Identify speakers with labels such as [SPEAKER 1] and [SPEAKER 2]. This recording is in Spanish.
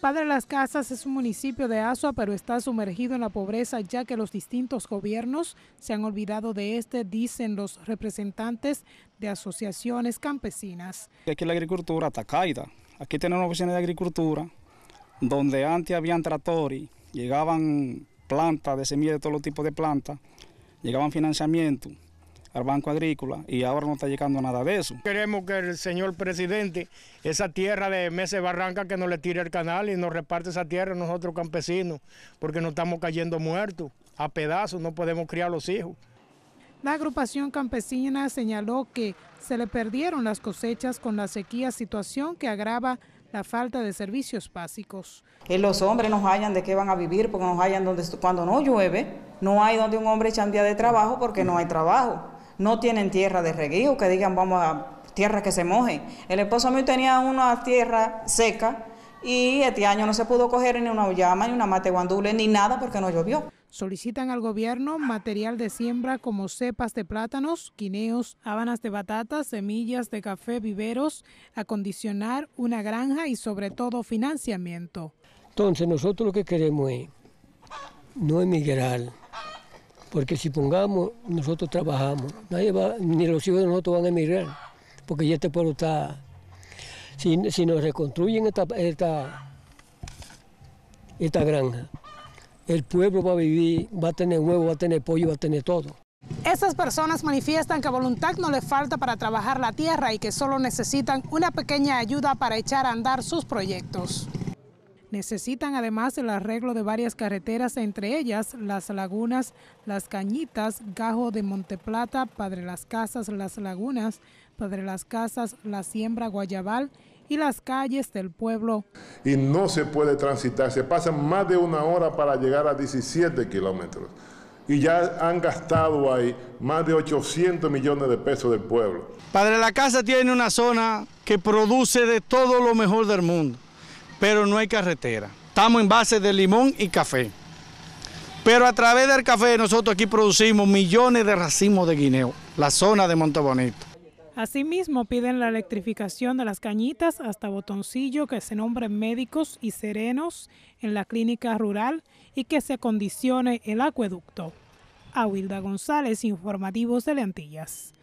[SPEAKER 1] Padre de Las Casas es un municipio de Asua, pero está sumergido en la pobreza ya que los distintos gobiernos se han olvidado de este, dicen los representantes de asociaciones campesinas. Aquí la agricultura está caída. Aquí tenemos una oficina de agricultura donde antes habían tractores, llegaban plantas de semilla de todos los tipos de plantas, llegaban financiamiento al Banco Agrícola y ahora no está llegando nada de eso. Queremos que el señor presidente esa tierra de Mese Barranca
[SPEAKER 2] que nos le tire el canal y nos reparte esa tierra a nosotros campesinos, porque nos estamos cayendo muertos, a pedazos, no podemos criar los hijos.
[SPEAKER 1] La agrupación campesina señaló que se le perdieron las cosechas con la sequía, situación que agrava la falta de servicios básicos. Que los hombres nos hallan de qué van a vivir, porque nos hallan donde, cuando no llueve, no hay donde un hombre día de trabajo porque no hay trabajo no tienen tierra de reguío, que digan vamos a tierra que se moje. El esposo mío tenía una tierra seca y este año no se pudo coger ni una llama, ni una mate guandule, ni nada porque no llovió. Solicitan al gobierno material de siembra como cepas de plátanos, quineos, habanas de batata, semillas de café, viveros, acondicionar una granja y sobre todo financiamiento.
[SPEAKER 2] Entonces nosotros lo que queremos es no emigrar, porque si pongamos, nosotros trabajamos, nadie va, ni los hijos de nosotros van a emigrar, porque ya este pueblo está... Si, nos reconstruyen esta, esta, esta granja, el pueblo va a vivir, va a tener huevo, va a tener pollo, va a tener todo.
[SPEAKER 1] Estas personas manifiestan que voluntad no les falta para trabajar la tierra y que solo necesitan una pequeña ayuda para echar a andar sus proyectos necesitan además el arreglo de varias carreteras, entre ellas Las Lagunas, Las Cañitas, Gajo de Monteplata, Padre Las Casas, Las Lagunas, Padre Las Casas, La Siembra, Guayabal y las calles del pueblo.
[SPEAKER 2] Y no se puede transitar, se pasan más de una hora para llegar a 17 kilómetros. Y ya han gastado ahí más de 800 millones de pesos del pueblo. Padre La Casa tiene una zona que produce de todo lo mejor del mundo pero no hay carretera. Estamos en base de limón y café. Pero a través del café nosotros aquí producimos millones de racimos de guineo, la zona de Montebonito.
[SPEAKER 1] Asimismo, piden la electrificación de las cañitas hasta Botoncillo, que se nombren médicos y serenos en la clínica rural y que se condicione el acueducto. A Wilda González, Informativos de Leantillas.